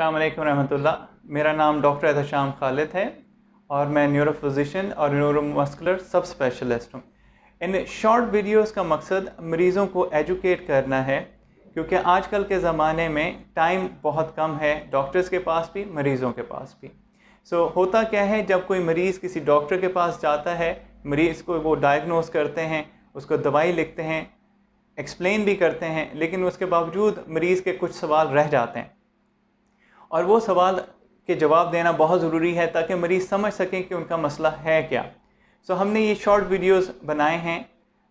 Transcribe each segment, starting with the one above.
अल्लाम रहमतुल्लाह मेरा नाम डॉक्टर एहतशाम खालिद है और मैं न्यूरो फिज़िशन और न्यूरोमस्कुलर सब स्पेशलिस्ट हूँ इन शॉर्ट वीडियोस का मकसद मरीज़ों को एजुकेट करना है क्योंकि आजकल के ज़माने में टाइम बहुत कम है डॉक्टर्स के पास भी मरीज़ों के पास भी सो so, होता क्या है जब कोई मरीज़ किसी डॉक्टर के पास जाता है मरीज़ को वो डायग्नोस करते हैं उसको दवाई लिखते हैं एक्सप्लेन भी करते हैं लेकिन उसके बावजूद मरीज़ के कुछ सवाल रह जाते हैं और वो सवाल के जवाब देना बहुत ज़रूरी है ताकि मरीज़ समझ सकें कि उनका मसला है क्या सो हमने ये शॉर्ट वीडियोस बनाए हैं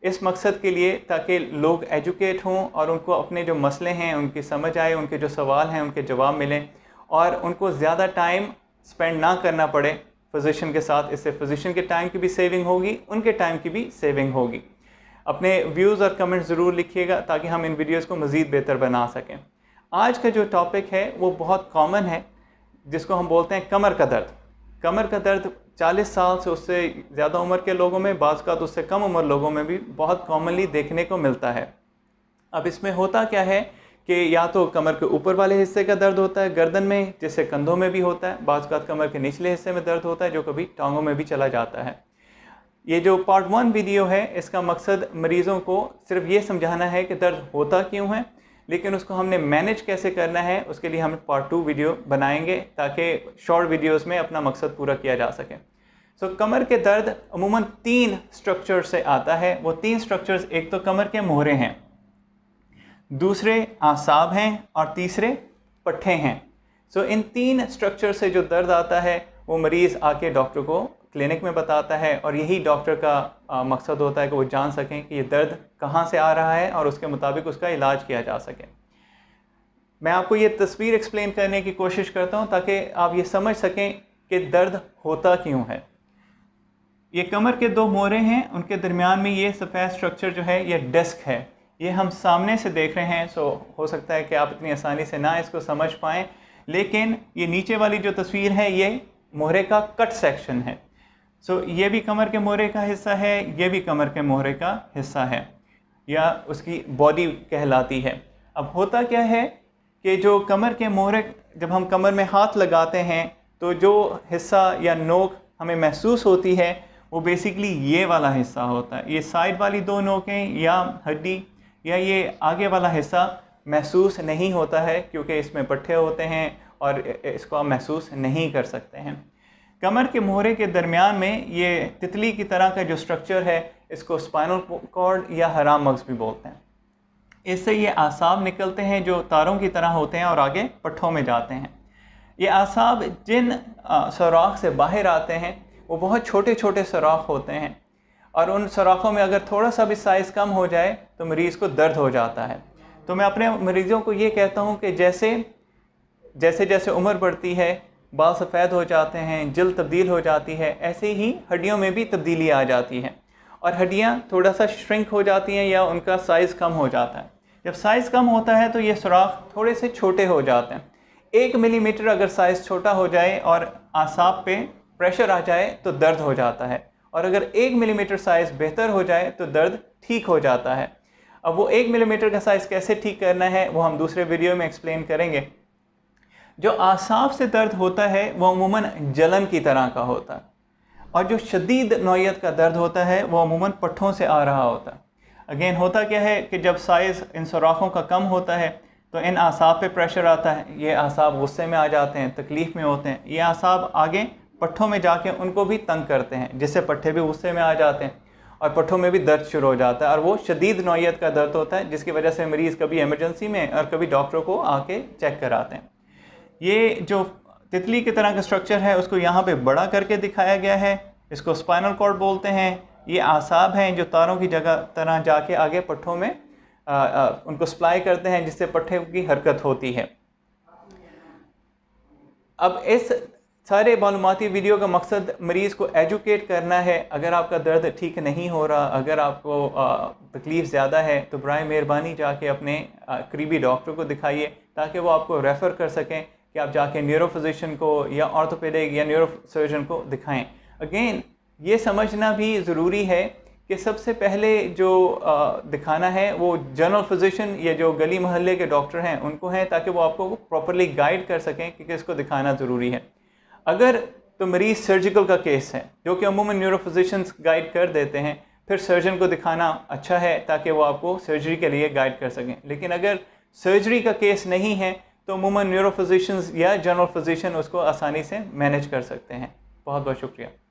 इस मकसद के लिए ताकि लोग एजुकेट हों और उनको अपने जो मसले हैं उनकी समझ आए उनके जो सवाल हैं उनके जवाब मिलें और उनको ज़्यादा टाइम स्पेंड ना करना पड़े फिजिशन के साथ इससे फिजिशन के टाइम की भी सेविंग होगी उनके टाइम की भी सेविंग होगी अपने व्यूज़ और कमेंट्स ज़रूर लिखिएगा ताकि हम इन वीडियोज़ को मज़ीद बेहतर बना सकें आज का जो टॉपिक है वो बहुत कॉमन है जिसको हम बोलते हैं कमर का दर्द कमर का दर्द 40 साल से उससे ज़्यादा उम्र के लोगों में बाज़ का तो उससे कम उम्र लोगों में भी बहुत कॉमनली देखने को मिलता है अब इसमें होता क्या है कि या तो कमर के ऊपर वाले हिस्से का दर्द होता है गर्दन में जैसे कंधों में भी होता है बाज़ का कमर के निचले हिस्से में दर्द होता है जो कभी टांगों में भी चला जाता है ये जो पार्ट वन वीडियो है इसका मकसद मरीज़ों को सिर्फ ये समझाना है कि दर्द होता क्यों है लेकिन उसको हमने मैनेज कैसे करना है उसके लिए हम पार्ट टू वीडियो बनाएंगे ताकि शॉर्ट वीडियोस में अपना मकसद पूरा किया जा सके सो so, कमर के दर्द अमूमन तीन स्ट्रक्चर से आता है वो तीन स्ट्रक्चर्स एक तो कमर के मोहरे हैं दूसरे आसाब हैं और तीसरे पट्ठे हैं सो so, इन तीन स्ट्रक्चर से जो दर्द आता है वो मरीज़ आके डॉक्टर को क्लिनिक में बताता है और यही डॉक्टर का मकसद होता है कि वो जान सकें कि ये दर्द कहाँ से आ रहा है और उसके मुताबिक उसका इलाज किया जा सके मैं आपको ये तस्वीर एक्सप्लेन करने की कोशिश करता हूँ ताकि आप ये समझ सकें कि दर्द होता क्यों है ये कमर के दो मोरे हैं उनके दरमियान में ये सफ़ेद स्ट्रक्चर जो है ये डेस्क है ये हम सामने से देख रहे हैं सो हो सकता है कि आप इतनी आसानी से ना इसको समझ पाएँ लेकिन ये नीचे वाली जो तस्वीर है ये मोहरे का कट सेक्शन है सो so, ये भी कमर के मोहरे का हिस्सा है ये भी कमर के मोहरे का हिस्सा है या उसकी बॉडी कहलाती है अब होता क्या है कि जो कमर के मोहरे जब हम कमर में हाथ लगाते हैं तो जो हिस्सा या नोक हमें महसूस होती है वो बेसिकली ये वाला हिस्सा होता है ये साइड वाली दो नोकें या हड्डी या ये आगे वाला हिस्सा महसूस नहीं होता है क्योंकि इसमें पट्ठे होते हैं और इसको हम महसूस नहीं कर सकते हैं कमर के मोहरे के दरमियान में ये तितली की तरह का जो स्ट्रक्चर है इसको स्पाइनल कॉर्ड या हरा मग्स भी बोलते हैं इससे ये आसाब निकलते हैं जो तारों की तरह होते हैं और आगे पट्ठों में जाते हैं ये आसाब जिन सराख से बाहर आते हैं वो बहुत छोटे छोटे सराख होते हैं और उन सराखों में अगर थोड़ा सा भी साइज़ कम हो जाए तो मरीज़ को दर्द हो जाता है तो मैं अपने मरीज़ों को ये कहता हूँ कि जैसे जैसे जैसे उम्र बढ़ती है बाल सफ़ेद हो जाते हैं जल तब्दील हो जाती है ऐसे ही हड्डियों में भी तब्दीली आ जाती है और हड्डियाँ थोड़ा सा श्रिंक हो जाती हैं या उनका साइज़ कम हो जाता है जब साइज़ कम होता है तो ये सुराख थोड़े से छोटे हो जाते हैं एक मिलीमीटर अगर साइज़ छोटा हो जाए और आसाब पे प्रेशर आ जाए तो दर्द हो जाता है और अगर एक मिलीमीटर साइज़ बेहतर हो जाए तो दर्द ठीक हो जाता है अब वो एक मिलीमीटर का साइज़ कैसे ठीक करना है वो हम दूसरे वीडियो में एक्सप्लेन करेंगे जो आसाफ से दर्द होता है वह अमूमन जलन की तरह का होता है और जो शदीद नौीयत का दर्द होता है वह अमूमन पट्ठों से आ रहा होता है अगेन होता क्या है कि जब साइज़ इन सुराखों का कम होता है तो इन आसाब पे प्रेशर आता है ये आसाब गुस्से में आ जाते हैं तकलीफ़ में होते हैं ये आसाब आगे पट्ठों में जाके उनको भी तंग करते हैं जिससे पट्ठे भी गुस्से में आ जाते हैं और पट्ठों में भी दर्द शुरू हो जाता है और वो शदीद नौीयत का दर्द होता है जिसकी वजह से मरीज़ कभी एमरजेंसी में और कभी डॉक्टरों को आके चेक कराते हैं ये जो तितली की तरह का स्ट्रक्चर है उसको यहाँ पे बड़ा करके दिखाया गया है इसको स्पाइनल कॉर्ड बोलते हैं ये आसाब हैं जो तारों की जगह तरह जाके आगे पट्ठों में आ, आ, उनको सप्लाई करते हैं जिससे पट्ठे की हरकत होती है अब इस सारे मालूमती वीडियो का मकसद मरीज़ को एजुकेट करना है अगर आपका दर्द ठीक नहीं हो रहा अगर आपको तकलीफ़ ज़्यादा है तो बर मेहरबानी जाके अपने करीबी डॉक्टर को दिखाइए ताकि वो आपको रेफ़र कर सकें कि आप जाके न्यूरो को या ऑर्थोपेडिक या न्यूरो सर्जन को दिखाएं अगेन ये समझना भी ज़रूरी है कि सबसे पहले जो दिखाना है वो जनरल फिजिशियन या जो गली मोहल्ले के डॉक्टर हैं उनको हैं ताकि वो आपको प्रॉपरली गाइड कर सकें कि किसको दिखाना ज़रूरी है अगर तो मरीज़ सर्जिकल का केस है जो कि अमूमन न्यूरोफिजिशंस गाइड कर देते हैं फिर सर्जन को दिखाना अच्छा है ताकि वो आपको सर्जरी के लिए गाइड कर सकें लेकिन अगर सर्जरी का केस नहीं है तो अमूमन न्यूरो या जनरल फिजिशियन उसको आसानी से मैनेज कर सकते हैं बहुत बहुत शुक्रिया